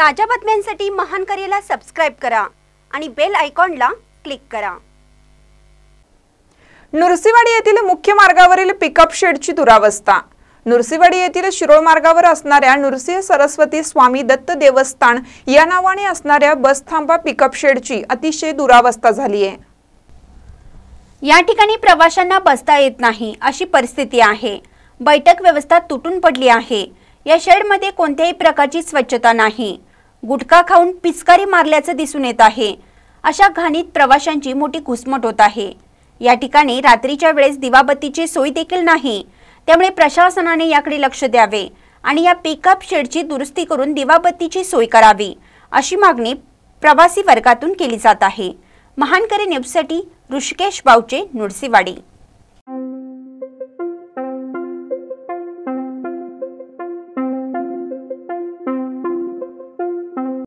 ताज्या बातम्यांसाठी महान करेला सबस्क्राईब करा आणि बेल आयकॉनला क्लिक करा नुरसीवाडी येथील मुख्य मार्गावरील पिकअप शेडची दुरावस्था नुरसीवाडी येथील शिरोळ मार्गावर असणाऱ्या नुरसिंह सरस्वती स्वामी दत्त देवस्थान या नावाने असणाऱ्या बस थांबा पिकअप शेडची अतिशय दुरावस्था झाली आहे या ठिकाणी प्रवाशांना बसता येत नाही अशी परिस्थिती आहे बैठक व्यवस्था तुटून पडली आहे या शेडमध्ये कोणत्याही प्रकारची स्वच्छता नाही गुटखा खाऊन पिचकारी मारल्याचं दिसून येत आहे अशा घाणीत प्रवाशांची मोठी घुसमट होत आहे या ठिकाणी रात्रीच्या वेळेस दिवाबत्तीची सोय देखील नाही त्यामुळे प्रशासनाने याकडे लक्ष द्यावे आणि या पिकअप शेडची दुरुस्ती करून दिवाबत्तीची सोय करावी अशी मागणी प्रवासी वर्गातून केली जात आहे महानकरी न्यूजसाठी ऋषिकेश बावचे नुडसीवाडी